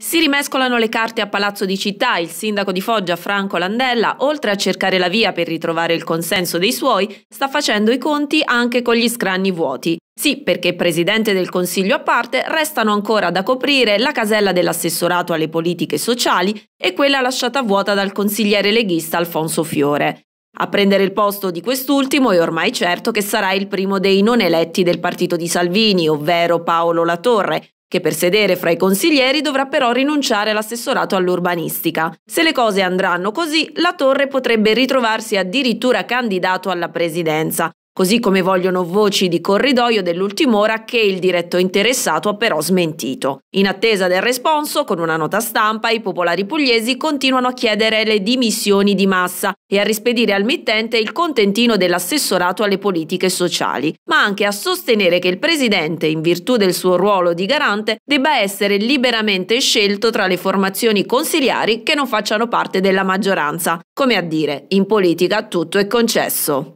Si rimescolano le carte a Palazzo di Città, il sindaco di Foggia Franco Landella, oltre a cercare la via per ritrovare il consenso dei suoi, sta facendo i conti anche con gli scranni vuoti. Sì, perché presidente del Consiglio a parte restano ancora da coprire la casella dell'assessorato alle politiche sociali e quella lasciata vuota dal consigliere leghista Alfonso Fiore. A prendere il posto di quest'ultimo è ormai certo che sarà il primo dei non eletti del partito di Salvini, ovvero Paolo Latorre, che per sedere fra i consiglieri dovrà però rinunciare all'assessorato all'urbanistica. Se le cose andranno così, la torre potrebbe ritrovarsi addirittura candidato alla presidenza, così come vogliono voci di corridoio dell'ultima ora che il diretto interessato ha però smentito. In attesa del responso, con una nota stampa, i popolari pugliesi continuano a chiedere le dimissioni di Massa e a rispedire al mittente il contentino dell'assessorato alle politiche sociali, ma anche a sostenere che il presidente, in virtù del suo ruolo di garante, debba essere liberamente scelto tra le formazioni consiliari che non facciano parte della maggioranza. Come a dire, in politica tutto è concesso.